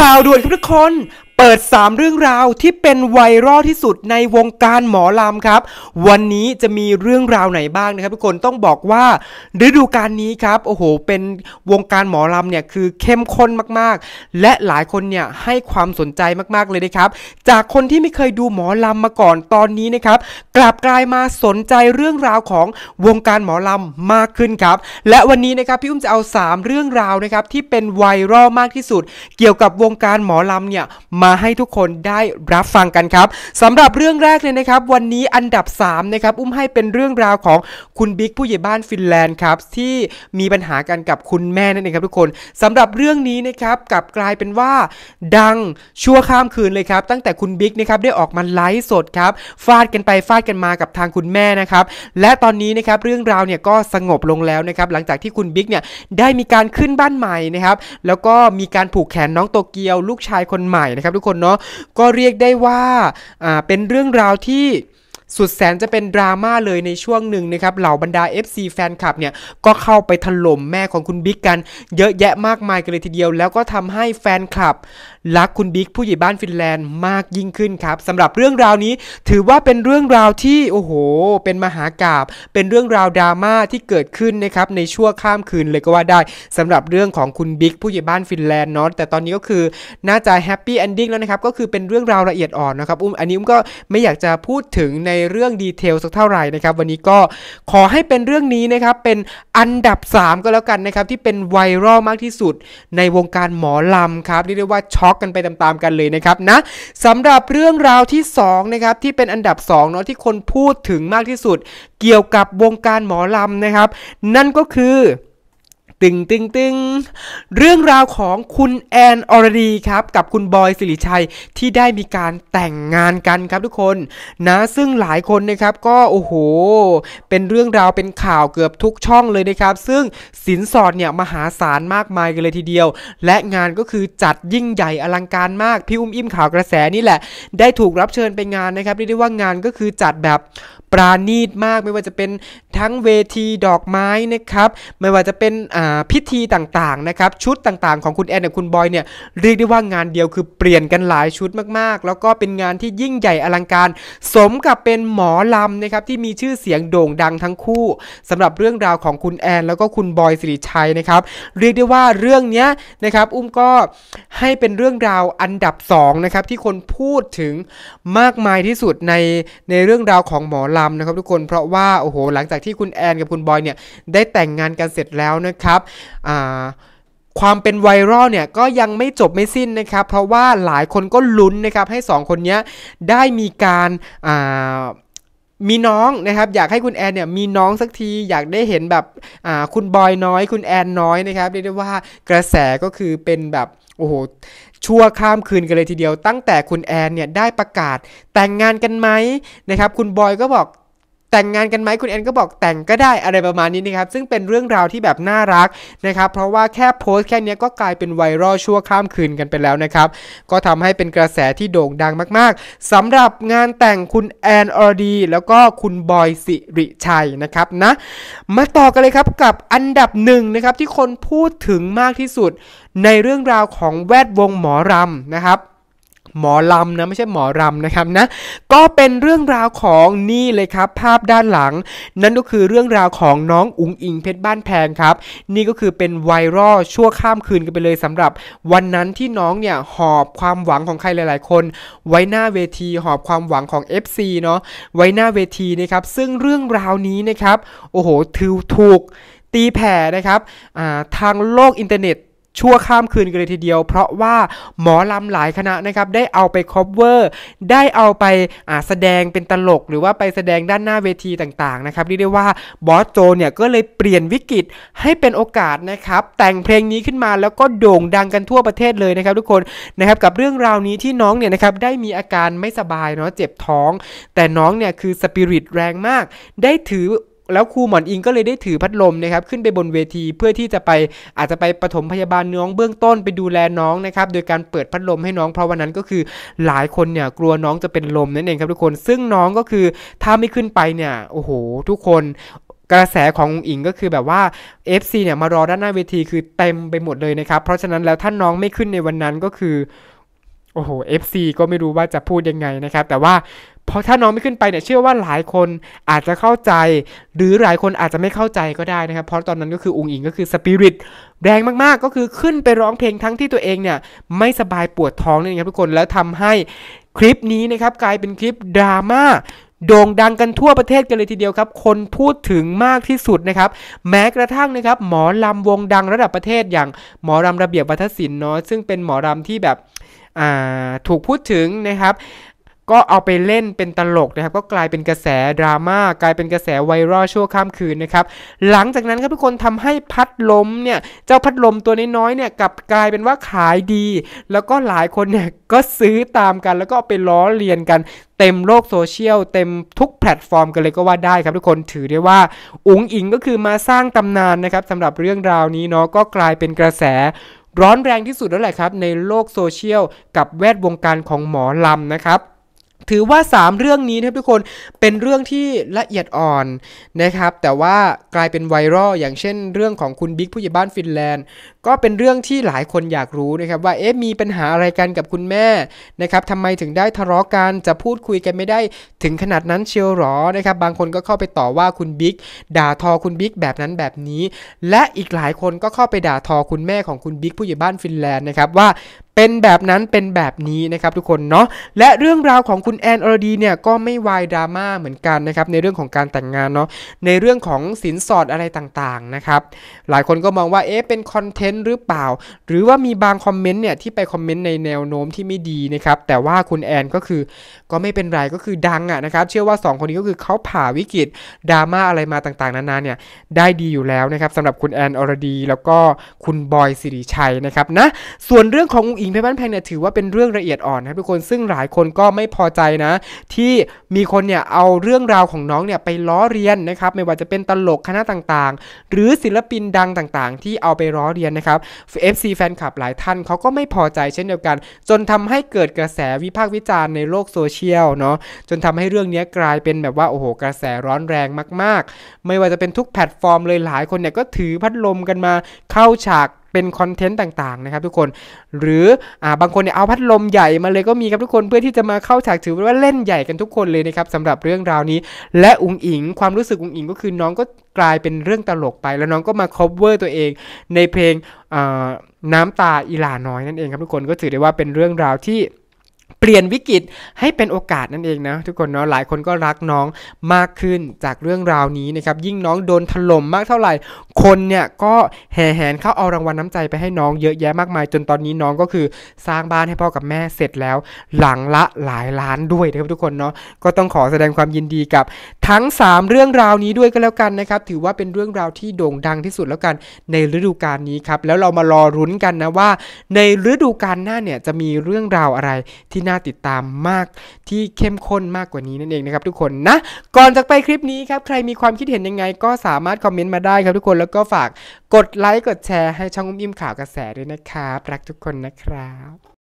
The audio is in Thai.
ข่าวด่วนครับทุกคนเปิด3เรื่องราวที่เป็นไวรัลที่สุดในวงการหมอลำครับ วันนี้จะมีเรื่องราวไหนบ้างนะครับทุกคนต้องบอกว่าฤดูกาลนี้ครับโอ้โห เป็นวงการหมอลำเนี่ยคือเข้มข้นมากๆ และหลายคนเนี่ยให้ความสนใจมากๆเลยนะครับ จากคนที่ไม่เคยดูหมอลำมาก่อนตอนนี้นะครับ กลับกลายมาสนใจเรื่องราวของวงการหมอลำมากขึ้นครับ และวันนี้นะครับพี่อุ้มจะเอา 3 เรื่องราวนะครับที่เป็นไวรัลมากที่สุด เกี่ยวกับวงการหมอลำเนี่ยมามาให้ทุกคนได้รับฟังกันครับสำหรับเรื่องแรกเลยนะครับ วันนี้อันดับ3นะครับอุ้มให้เป็นเรื่องราวของคุณบิ๊กผู้ใหญ่บ้านฟินแลนด์ครับที่มีปัญหากันกับคุณแม่นั่นเองครับ ทุกคนสำหรับเรื่องนี้นะครับกลับกลายเป็นว่า ดังชั่วข้ามคืนเลยครับตั้งแต่คุณบิ๊กนะครับได้ออกมาไลฟ์สดครับฟาดกันไปฟาดกันมากับทางคุณแม่นะครับ และตอนนี้นะครับเรื่องราวเนี่ยก็สงบลงแล้วนะครับหลังจากที่คุณบิ๊กเนี่ยได้มีการขึ้นบ้านใหม่นะครับแล้วก็มีการผูกแขนน้องโตเกียว ลูกชายคนใหม่นะครับทุกคนเนาะก็เรียกได้ว่าอ่าเป็นเรื่องราวที่สุดแสนจะเป็นดราม่าเลยในช่วงหนึ่งนะครับ เหล่าบรรดา FC แฟนคลับเนี่ย ก็เข้าไปถล่มแม่ของคุณบิ๊กกัน เยอะแยะมากมายกันเลยทีเดียว แล้วก็ทำให้แฟนคลับรักคุณบิ๊กผู้ใหญ่บ้านฟินแลนด์มากยิ่งขึ้นครับสำหรับเรื่องราวนี้ถือว่าเป็นเรื่องราวที่ โอ้โห เป็นมหากราบเป็นเรื่องราวดราม่าที่เกิดขึ้นนะครับในชั่วข้ามคืนเลยก็ว่าได้สำหรับเรื่องของคุณบิ๊กผู้ใหญ่บ้านฟินแลนด์เนาะแต่ตอนนี้ก็คือน่าจะแฮปปี้เอนดิ้งแล้วนะครับก็คือเป็นเรื่องราวละเอียดอ่อนนะครับอุ้มอันนี้อุ้มก็ไม่อยากจะพูดถึงในเรื่องดีเทลสักเท่าไหร่นะครับ วันนี้ก็ขอให้เป็นเรื่องนี้นะครับ เป็นอันดับ 3 ก็แล้วกันนะครับ ที่เป็นไวรัลมากที่สุด ในวงการหมอลำครับเรียกได้ว่าช็อกกันไปตามๆกันเลยนะครับนะสำหรับเรื่องราวที่2นะครับ ที่เป็นอันดับ2เนาะที่คนพูดถึงมากที่สุด เกี่ยวกับวงการหมอลำนะครับ นั่นก็คือตึงตึงตึงเรื่องราวของคุณแอนอรดีครับกับคุณบอยสิริชัยที่ได้มีการแต่งงานกันครับทุกคนนะ ซึ่งหลายคนนะครับก็โอ้โห เป็นเรื่องราวเป็นข่าวเกือบทุกช่องเลยนะครับ ซึ่งสินสอดเนี่ยมหาศาลมากมายกันเลยทีเดียว และงานก็คือจัดยิ่งใหญ่ อลังการมากพี่อุ้มอิ่มข่าวกระแสนี่แหละได้ถูกรับเชิญไปงานนะครับเรียกได้ว่างานก็คือจัดแบบปราณีตมากไม่ว่าจะเป็นทั้งเวทีดอกไม้นะครับไม่ว่าจะเป็นพิธีต่างๆนะครับ ชุดต่างๆของคุณแอนกับคุณบอยเนี่ยเรียกได้ว่างานเดียวคือเปลี่ยนกันหลายชุดมากๆ แล้วก็เป็นงานที่ยิ่งใหญ่อลังการ สมกับเป็นหมอลำนะครับที่มีชื่อเสียงโด่งดังทั้งคู่ สำหรับเรื่องราวของคุณแอน แล้วก็คุณบอยสิริชัยนะครับเรียกได้ว่าเรื่องนี้นะครับอุ้มก็ให้เป็นเรื่องราวอันดับ2นะครับที่คนพูดถึงมากมายที่สุดในในเรื่องราวของหมอลำำนะครับทุกคนเพราะว่าโอ้โหหลังจากที่คุณแอนกับคุณบอยเนี่ยได้แต่งงานกันเสร็จแล้วนะครับอ่าความเป็นไวรัลเนี่ยก็ยังไม่จบไม่สิ้นนะครับ เพราะว่าหลายคนก็ลุ้นนะครับให้ 2 คนนี้ได้มีการอ่ามีน้องนะครับอยากให้คุณแอนเนี่ยมีน้องสักทีอยากได้เห็นแบบอ่าคุณบอยน้อยคุณแอนน้อยนะครับเรียกได้ว่ากระแสก็คือเป็นแบบโอ้โหชั่วข้ามคืนกันเลยทีเดียว ตั้งแต่คุณแอนเนี่ยได้ประกาศแต่งงานกันไหมนะครับ คุณบอยก็บอกแต่งงานกันไหมคุณแอนก็บอกแต่งก็ได้อะไรประมาณนี้นะครับ ซึ่งเป็นเรื่องราวที่แบบน่ารักนะครับ เพราะว่าแค่โพสต์แค่นี้ก็กลายเป็นไวรัลชั่วข้ามคืนกันไปแล้วนะครับ ก็ทำให้เป็นกระแสที่โด่งดังมากๆสำหรับงานแต่งคุณแอนอรดีแล้วก็คุณบอยสิริชัยนะครับนะ มาต่อกันเลยครับกับอันดับหนึ่งนะครับ ที่คนพูดถึงมากที่สุดในเรื่องราวของแวดวงหมอรำนะครับหมอลำนะไม่ใช่หมอรำนะครับนะก็เป็นเรื่องราวของนี่เลยครับ ภาพด้านหลัง นั่นก็คือเรื่องราวของน้องอุ๋งอิงเพชรบ้านแพงครับ นี่ก็คือเป็นไวรัลชั่วข้ามคืนกันไปเลยสำหรับ วันนั้นที่น้องเนี่ยหอบความหวังของใครหลายๆคน ไว้หน้าเวทีหอบความหวังของ FC เนาะไว้หน้าเวทีนะครับ ซึ่งเรื่องราวนี้นะครับ โอ้โหถือถูกตีแผ่นะครับทางโลกอินเทอร์เน็ตชั่วข้ามคืนกันเลยทีเดียวเพราะว่าหมอลำหลายคณะนะครับได้เอาไปคอปเวอร์ ได้เอาไปแสดงเป็นตลก หรือว่าไปแสดงด้านหน้าเวทีต่างๆนะครับเรียกได้ว่าบอสโจเนี่ยก็เลยเปลี่ยนวิกฤตให้เป็นโอกาสนะครับแต่งเพลงนี้ขึ้นมาแล้วก็โด่งดังกันทั่วประเทศเลยนะครับทุกคนนะครับกับเรื่องราวนี้ที่น้องเนี่ยนะครับได้มีอาการไม่สบายเนาะเจ็บท้อง แต่น้องเนี่ยคือสปิริตแรงมาก ได้ถือแล้วครูหมอนอิงก็เลยได้ถือพัดลมนะครับขึ้นไปบนเวทีเพื่อที่จะไปอาจจะไปปฐมพยาบาลน้องเบื้องต้นไปดูแลน้องนะครับโดยการเปิดพัดลมให้น้อง เพราะวันนั้นก็คือหลายคนเนี่ยกลัวน้องจะเป็นลมนั่นเองครับ ทุกคนซึ่งน้องก็คือถ้าไม่ขึ้นไปเนี่ยโอ้โห ทุกคน กระแสของอิงก็คือแบบว่า FC เนี่ยมารอด้านหน้าเวทีคือเต็มไปหมดเลยนะครับ เพราะฉะนั้นแล้วถ้าน้องไม่ขึ้นในวันนั้นก็คือโอ้โห FC ก็ไม่รู้ว่าจะพูดยังไงนะครับ แต่ว่าเพราะถ้าน้องไม่ขึ้นไปเนี่ยเชื่อว่าหลายคนอาจจะเข้าใจ หรือหลายคนอาจจะไม่เข้าใจก็ได้นะครับ เพราะตอนนั้นก็คืออุงอิงก็คือสปิริตแรงมากๆ ก็คือขึ้นไปร้องเพลงทั้งที่ตัวเองเนี่ยไม่สบายปวดท้องเนี่ยครับทุกคนแล้วทำให้คลิปนี้นะครับกลายเป็นคลิปดราม่าโด่งดังกันทั่วประเทศกันเลยทีเดียวครับ คนพูดถึงมากที่สุดนะครับ แม้กระทั่งนะครับ หมอลำวงดังระดับประเทศ อย่างหมอลำระเบียบวัฒนศิลป์เนาะซึ่งเป็นหมอลำที่แบบถูกพูดถึงนะครับก็เอาไปเล่นเป็นตลกนะครับก็กลายเป็นกระแสดราม่ากลายเป็นกระแสไวรัลชั่วข้ามคืนนะครับหลังจากนั้นครับทุกคนทำให้พัดลมเนี่ย เจ้าพัดลมตัวน้อยๆเนี่ยกลับกลายเป็นว่าขายดี แล้วก็หลายคนเนี่ยก็ซื้อตามกันแล้วก็ไปล้อเลียนกัน เต็มโลกโซเชียล เต็มทุกแพลตฟอร์มกันเลยก็ว่าได้ครับทุกคนถือได้ว่า อุ๋งอิงก็คือมาสร้างตำนานนะครับสำหรับเรื่องราวนี้เนาะก็กลายเป็นกระแสร้อนแรงที่สุดแล้วแหละครับในโลกโซเชียลกับแวดวงการของหมอลำนะครับถือว่า 3 เรื่องนี้นะครับทุกคนเป็นเรื่องที่ละเอียดอ่อนนะครับแต่ว่ากลายเป็นไวรัลอย่างเช่นเรื่องของคุณบิ๊กผู้ใหญ่บ้านฟินแลนด์ก็เป็นเรื่องที่หลายคนอยากรู้นะครับว่าเอ๊ะมีปัญหาอะไรกันกับคุณแม่นะครับทำไมถึงได้ทะเลาะกันจะพูดคุยกันไม่ได้ ถึงขนาดนั้นเชียวหรอนะครับบางคนก็เข้าไปต่อว่าคุณบิ๊กด่าทอคุณบิ๊กแบบนั้นแบบนี้ และอีกหลายคนก็เข้าไปด่าทอคุณแม่ของคุณบิ๊กผู้ใหญ่บ้านฟินแลนด์นะครับว่าเป็นแบบนั้นเป็นแบบนี้นะครับทุกคนเนาะและเรื่องราวของคุคุณแอนอรดีเนี่ยก็ไม่วายดราม่าเหมือนกันนะครับในเรื่องของการแต่งงานเนาะในเรื่องของสินสอดอะไรต่างๆนะครับหลายคนก็มองว่าเอ๊ะเป็นคอนเทนต์หรือเปล่า หรือว่ามีบางคอมเมนต์เนี่ยที่ไปคอมเมนต์ในแนวโน้มที่ไม่ดีนะครับแต่ว่าคุณแอน ก็คือก็ไม่เป็นไรก็คือดังอะนะครับเชื่อว่า 2 คนนี้ก็คือเขาผ่าวิกฤตดราม่าอะไรมาต่างๆนานาเนี่ยได้ดีอยู่แล้วนะครับสำหรับคุณแอนอรดีแล้วก็คุณบอยสิริชัยนะครับนะส่วนเรื่องของอุงอิงเพช่บ้านแพงเนี่ยถือว่าเป็นเรื่องละเอียดอ่อนนะทุกคนซึ่งหลายคนก็ไม่พอใจใจนะที่มีคนเนี่ยเอาเรื่องราวของน้องเนี่ยไปล้อเรียนนะครับไม่ว่าจะเป็นตลกคณะต่างๆ หรือศิลปินดังต่างๆ ที่เอาไปล้อเรียนนะครับ FC แฟนคลับหลายท่านเขาก็ไม่พอใจเช่นเดียวกันจนทำให้เกิดกระแสวิพากษ์วิจารณ์ในโลกโซเชียลเนาะจนทำให้เรื่องนี้กลายเป็นแบบว่าโอ้โหกระแสร้อนแรงมากๆ ไม่ว่าจะเป็นทุกแพลตฟอร์มเลยหลายคนเนี่ยก็ถือพัดลมกันมาเข้าฉากเป็นคอนเทนต์ต่าง ๆ นะครับทุกคนหรืออ่าบางคนเนี่ยเอาพัดลมใหญ่มาเลยก็มีครับทุกคนเพื่อที่จะมาเข้าฉากถือว่าเล่นใหญ่กันทุกคนเลยนะครับสำหรับเรื่องราวนี้ และอุ๋งอิง ความรู้สึกอุ๋งอิง ก็คือน้องก็กลายเป็นเรื่องตลกไป แล้วน้องก็มาคเวอร์ตัวเอง ในเพลงน้ำตาอีลาน้อยนั่นเองครับทุกคนก็ถือได้ว่าเป็นเรื่องราวที่เปลี่ยนวิกฤตให้เป็นโอกาสนั่นเองนะทุกคนเนาะหลายคนก็รักน้องมากขึ้นจากเรื่องราวนี้นะครับยิ่งน้องโดนถล่มมากเท่าไหร่คนเนี่ยก็แห่แหนเข้าเอารางวัลน้ำใจไปให้น้องเยอะแยะมากมาย จนตอนนี้น้องก็คือสร้างบ้านให้พ่อกับแม่เสร็จแล้ว หลังละหลายล้านด้วยนะครับทุกคนเนาะก็ต้องขอแสดงความยินดีกับทั้ง 3 เรื่องราวนี้ด้วยก็แล้วกันนะครับถือว่าเป็นเรื่องราวที่โด่งดังที่สุดแล้วกัน ในฤดูกาลนี้ครับแล้วเรามารอรุ้นกันนะว่า ในฤดูกาลหน้าเนี่ยจะมีเรื่องราวอะไรที่น่าติดตามมากที่เข้มข้นมากกว่านี้นั่นเองนะครับ ทุกคนนะก่อนจากไปคลิปนี้ครับ ใครมีความคิดเห็นยังไงก็สามารถคอมเมนต์มาได้ครับทุกคนแล้วก็ฝากกดไลค์กดแชร์ให้ช่องอุ้มอิ่มข่าวกระแสด้วยนะครับ รักทุกคนนะครับ